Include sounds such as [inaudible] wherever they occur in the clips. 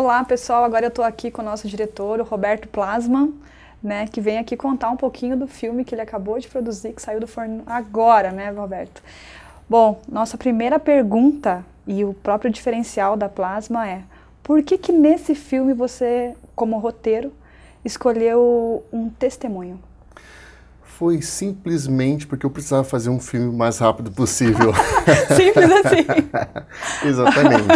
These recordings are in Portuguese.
Olá pessoal, agora eu estou aqui com o nosso diretor, o Roberto Plasman, né, que vem aqui contar um pouquinho do filme que ele acabou de produzir, que saiu do forno agora, né, Roberto? Bom, nossa primeira pergunta e o próprio diferencial da Plasma é: por que que nesse filme você, como roteiro, escolheu um testemunho? foi simplesmente porque eu precisava fazer um filme o mais rápido possível. [laughs] Simples assim. [laughs] Exatamente.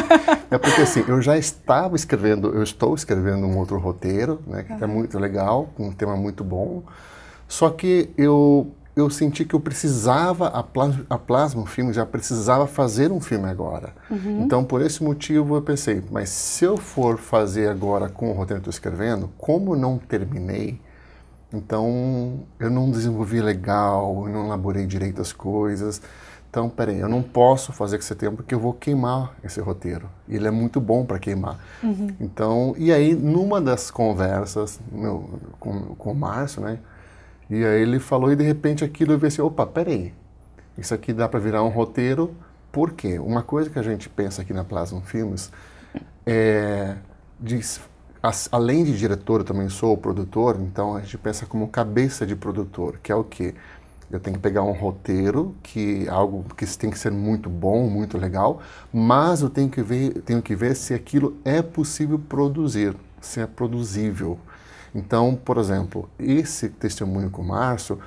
É porque assim, eu já estava escrevendo, eu estou escrevendo um outro roteiro, né, que uhum. é muito legal, um tema muito bom. Só que eu eu senti que eu precisava, a Plasma, a Plasma Filme já precisava fazer um filme agora. Uhum. Então, por esse motivo, eu pensei, mas se eu for fazer agora com o roteiro que estou escrevendo, como não terminei, então, eu não desenvolvi legal, eu não elaborei direito as coisas. Então, peraí, eu não posso fazer com tempo porque eu vou queimar esse roteiro. Ele é muito bom para queimar. Uhum. Então, e aí, numa das conversas meu, com, com o Márcio, né? E aí ele falou, e de repente aquilo eu vi assim: opa, peraí, isso aqui dá para virar um roteiro, por quê? Uma coisa que a gente pensa aqui na Plasma Filmes é de além de diretor, eu também sou produtor, então a gente pensa como cabeça de produtor, que é o quê? Eu tenho que pegar um roteiro, que é algo que tem que ser muito bom, muito legal, mas eu tenho que ver, tenho que ver se aquilo é possível produzir, se é produzível. Então, por exemplo, esse testemunho com o Márcio,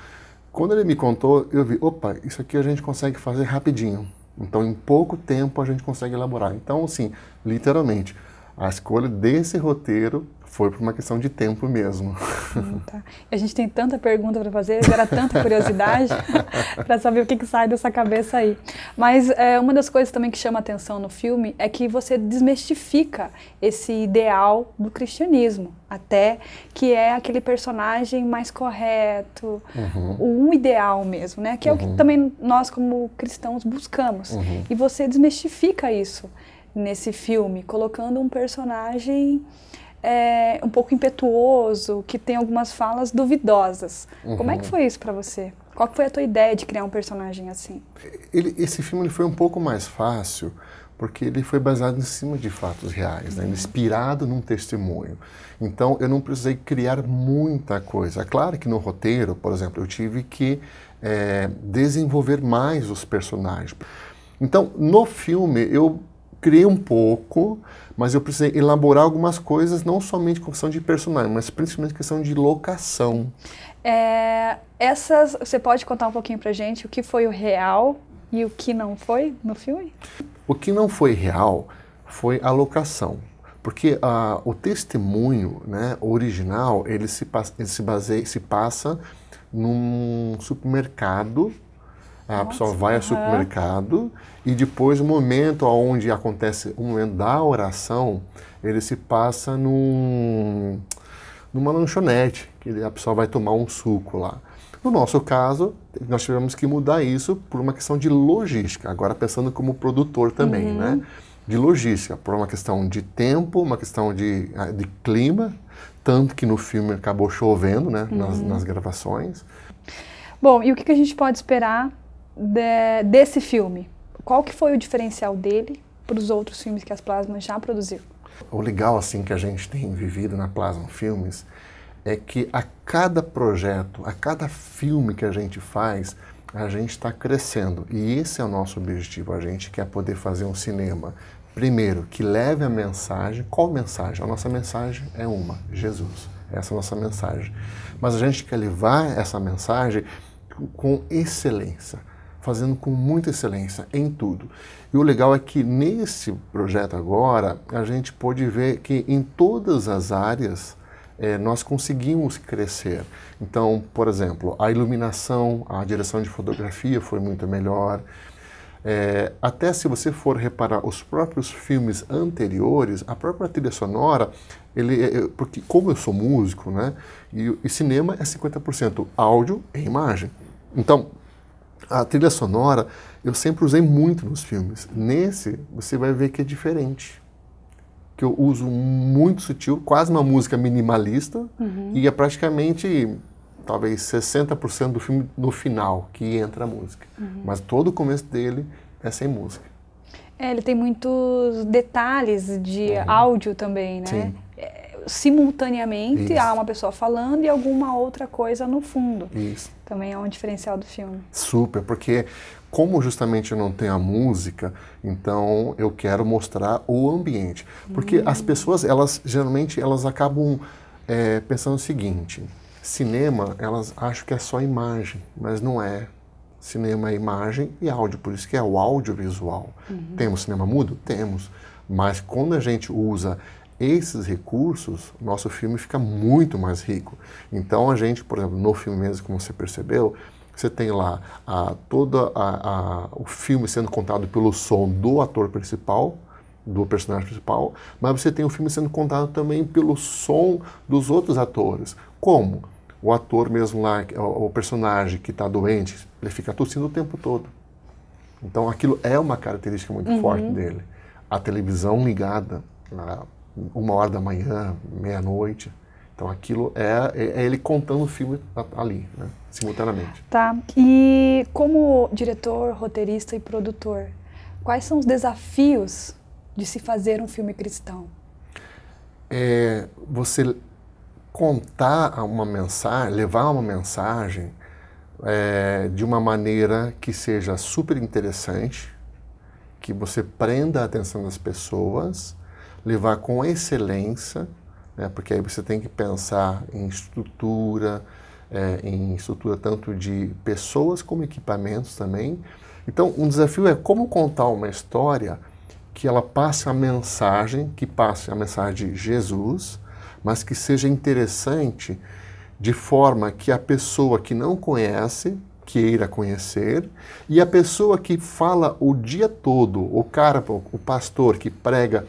quando ele me contou, eu vi, opa, isso aqui a gente consegue fazer rapidinho. Então, em pouco tempo a gente consegue elaborar. Então, assim, literalmente, a escolha desse roteiro foi por uma questão de tempo mesmo. Hum, tá. A gente tem tanta pergunta para fazer, era tanta curiosidade [laughs] para saber o que, que, sai dessa cabeça aí. Mas é, uma das coisas também que chama atenção no filme é que você desmistifica esse ideal do cristianismo, até que é aquele personagem mais correto, uhum. um ideal mesmo, né? Que é uhum. o que uhum. também nós como cristãos buscamos. Uhum. E você desmistifica isso nesse filme, colocando um personagem é, um pouco impetuoso, que tem algumas falas duvidosas. Uhum. Como é que uhum. foi isso para você? Qual foi a tua ideia de criar um personagem assim? Ele, esse filme ele foi um pouco mais fácil porque ele foi baseado em cima de fatos reais, né? É uhum. inspirado num testemunho. Então, eu não precisei criar muita coisa. Claro que no roteiro, por exemplo, eu tive que é, desenvolver mais os personagens. Então, no filme, eu criei um pouco, mas eu precisei elaborar algumas coisas, não somente com questão de personagem, mas principalmente questão de locação. É, essas, você pode contar um pouquinho pra gente o que foi o real e o que não foi no filme? O que não foi real foi a locação. Porque uh, o testemunho né, original, ele se, ele se, baseia, se passa num supermercado a Nossa, pessoa vai ao supermercado e depois o momento onde acontece o momento da oração, ele se passa num, numa lanchonete, que a pessoa vai tomar um suco lá. No nosso caso, nós tivemos que mudar isso por uma questão de logística, agora pensando como produtor também, uhum. né? De logística, por uma questão de tempo, uma questão de, ah, de clima, tanto que no filme acabou chovendo, né, uhum. nas, nas gravações. Bom, e o que, que a gente pode esperar de, desse filme? Qual que foi o diferencial dele para os outros filmes que as Plasmas já produziu? O legal assim que a gente tem vivido na Plasma Filmes é que a cada projeto, a cada filme que a gente faz, a gente está crescendo. E esse é o nosso objetivo. A gente quer poder fazer um cinema, primeiro, que leve a mensagem. Qual mensagem? A nossa mensagem é uma: Jesus. Essa é a nossa mensagem. Mas a gente quer levar essa mensagem com excelência fazendo com muita excelência em tudo. E o legal é que nesse projeto agora, a gente pôde ver que em todas as áreas é, nós conseguimos crescer. Então, por exemplo, a iluminação, a direção de fotografia foi muito melhor. É, até se você for reparar os próprios filmes anteriores, a própria trilha sonora, ele é, porque como eu sou músico, né, e, e cinema é 50% áudio e imagem. Então, a trilha sonora eu sempre usei muito nos filmes. Nesse, você vai ver que é diferente. Que eu uso muito sutil, quase uma música minimalista, uhum. e é praticamente talvez 60% do filme no final que entra a música. Uhum. Mas todo o começo dele é sem música. É, ele tem muitos detalhes de uhum. áudio também, né? Sim simultaneamente Isso. há uma pessoa falando e alguma outra coisa no fundo. Isso. Também é um diferencial do filme. Super, porque como justamente não tem a música, então eu quero mostrar o ambiente, porque hum. as pessoas elas geralmente elas acabam é, pensando o seguinte: cinema elas acham que é só imagem, mas não é. Cinema é imagem e áudio, por isso que é o audiovisual. Uhum. Temos cinema mudo? Temos. Mas quando a gente usa esses recursos, o nosso filme fica muito mais rico. Então a gente, por exemplo, no filme mesmo, como você percebeu, você tem lá a, todo a, a, o filme sendo contado pelo som do ator principal, do personagem principal, mas você tem o filme sendo contado também pelo som dos outros atores. Como? O ator mesmo lá, é o, o personagem que está doente, ele fica tossindo o tempo todo. Então aquilo é uma característica muito uhum. forte dele. A televisão ligada, a uma hora da manhã, meia-noite. Então aquilo é, é, é ele contando o filme ali, né? simultaneamente. Tá. E como diretor, roteirista e produtor, quais são os desafios de se fazer um filme cristão? É você contar uma mensagem, levar uma mensagem é, de uma maneira que seja super interessante, que você prenda a atenção das pessoas levar com excelência, né, porque aí você tem que pensar em estrutura, é, em estrutura tanto de pessoas como equipamentos também. Então, um desafio é como contar uma história que ela passe a mensagem, que passe a mensagem de Jesus, mas que seja interessante de forma que a pessoa que não conhece queira conhecer e a pessoa que fala o dia todo, o cara, o pastor que prega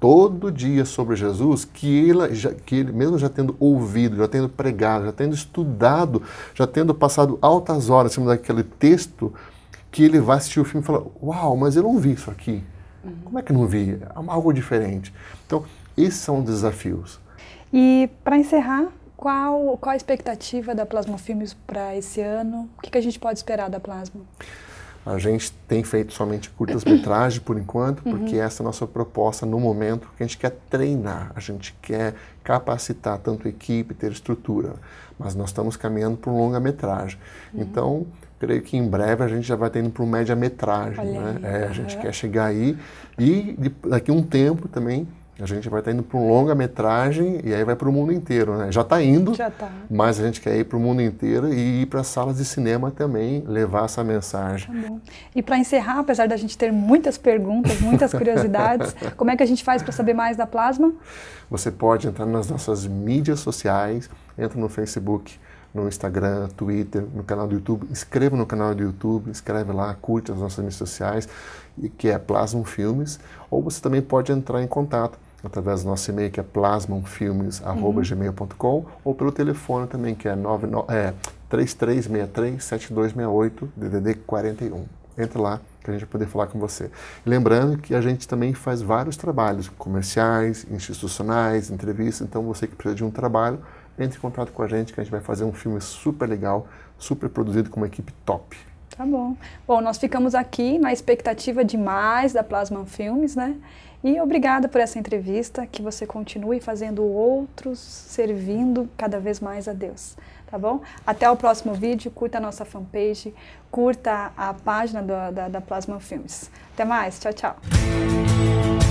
todo dia sobre Jesus que ele, já, que ele, mesmo já tendo ouvido, já tendo pregado, já tendo estudado, já tendo passado altas horas em cima daquele texto, que ele vai assistir o filme e fala: Uau, mas eu não vi isso aqui. Uhum. Como é que eu não vi? É algo diferente. Então, esses são os desafios. E, para encerrar, qual, qual a expectativa da Plasma Filmes para esse ano? O que, que a gente pode esperar da Plasma? A gente tem feito somente curtas-metragens por enquanto, uhum. porque uhum. essa é a nossa proposta no momento, que a gente quer treinar, a gente quer capacitar tanto equipe, ter estrutura. Mas nós estamos caminhando para um longa-metragem. Uhum. Então, creio que em breve a gente já vai tendo para um média-metragem. Né? É, a gente quer chegar aí e daqui a um tempo também a gente vai estar indo para um longa-metragem e aí vai para o mundo inteiro, né? Já está indo, Já tá. mas a gente quer ir para o mundo inteiro e ir para salas de cinema também, levar essa mensagem. Tá e para encerrar, apesar da gente ter muitas perguntas, muitas curiosidades, [laughs] como é que a gente faz para saber mais da Plasma? Você pode entrar nas nossas mídias sociais, entra no Facebook, no Instagram, Twitter, no canal do YouTube. Inscreva no canal do YouTube, escreve lá, curte as nossas mídias sociais, que é Plasma Filmes. Ou você também pode entrar em contato através do nosso e-mail que é plasmamfilmes@gmail.com uhum. ou pelo telefone também que é, 99, é 3363 7268 DDD 41. Entre lá que a gente vai poder falar com você. Lembrando que a gente também faz vários trabalhos comerciais, institucionais, entrevistas, então você que precisa de um trabalho, entre em contato com a gente que a gente vai fazer um filme super legal, super produzido com uma equipe top. Tá bom. Bom, nós ficamos aqui na expectativa demais da Plasma Filmes, né? E obrigada por essa entrevista, que você continue fazendo outros, servindo cada vez mais a Deus. Tá bom? Até o próximo vídeo, curta a nossa fanpage, curta a página do, da, da Plasma Filmes. Até mais, tchau, tchau.